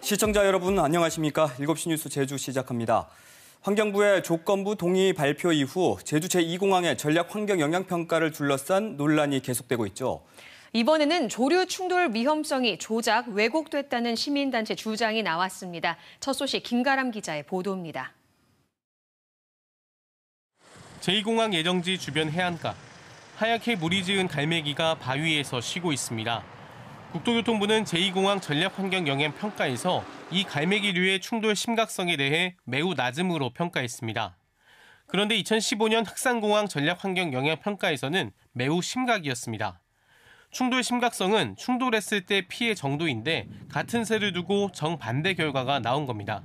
시청자 여러분 안녕하십니까? 7시 뉴스 제주 시작합니다. 환경부의 조건부 동의 발표 이후 제주 제2공항의 전략 환경 영향 평가를 둘러싼 논란이 계속되고 있죠. 이번에는 조류 충돌 위험성이 조작, 왜곡됐다는 시민단체 주장이 나왔습니다. 첫 소식 김가람 기자의 보도입니다. 제2공항 예정지 주변 해안가. 하얗게 무리 지은 갈매기가 바위에서 쉬고 있습니다. 국토교통부는 제2공항 전략환경영향평가에서 이 갈매기류의 충돌 심각성에 대해 매우 낮음으로 평가했습니다. 그런데 2015년 흑산공항 전략환경영향평가에서는 매우 심각이었습니다. 충돌 심각성은 충돌했을 때 피해 정도인데 같은 세를 두고 정반대 결과가 나온 겁니다.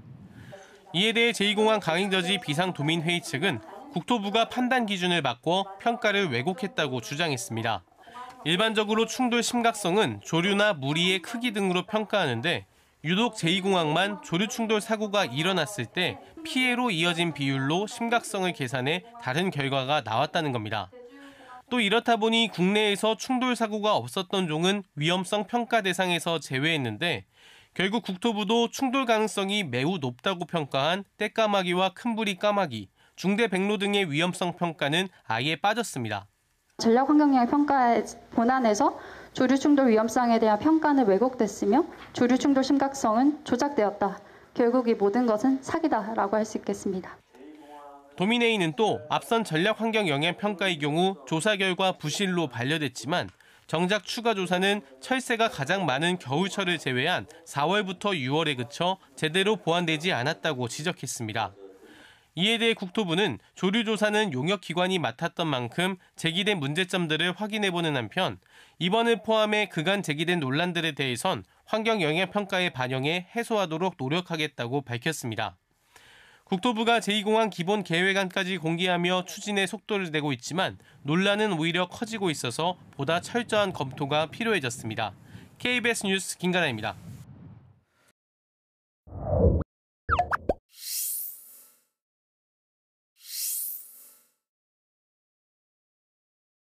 이에 대해 제2공항 강행저지 비상도민회의 측은 국토부가 판단 기준을 바꿔 평가를 왜곡했다고 주장했습니다. 일반적으로 충돌 심각성은 조류나 무리의 크기 등으로 평가하는데 유독 제2공항만 조류 충돌 사고가 일어났을 때 피해로 이어진 비율로 심각성을 계산해 다른 결과가 나왔다는 겁니다. 또 이렇다 보니 국내에서 충돌 사고가 없었던 종은 위험성 평가 대상에서 제외했는데 결국 국토부도 충돌 가능성이 매우 높다고 평가한 떼까마귀와 큰부리 까마귀, 중대 백로 등의 위험성 평가는 아예 빠졌습니다. 전략 환경영향 평가의 본안에서 조류 충돌 위험성에 대한 평가는 왜곡됐으며 조류 충돌 심각성은 조작되었다. 결국 이 모든 것은 사기다라고 할 수 있겠습니다. 도미네이는 또 앞선 전략 환경 영향 평가의 경우 조사 결과 부실로 반려됐지만 정작 추가 조사는 철새가 가장 많은 겨울철을 제외한 4월부터 6월에 그쳐 제대로 보완되지 않았다고 지적했습니다. 이에 대해 국토부는 조류조사는 용역기관이 맡았던 만큼 제기된 문제점들을 확인해보는 한편 이번을 포함해 그간 제기된 논란들에 대해선 환경영향평가에 반영해 해소하도록 노력하겠다고 밝혔습니다. 국토부가 제2공항 기본 계획안까지 공개하며 추진의 속도를 내고 있지만 논란은 오히려 커지고 있어서 보다 철저한 검토가 필요해졌습니다. KBS 뉴스 김가나입니다.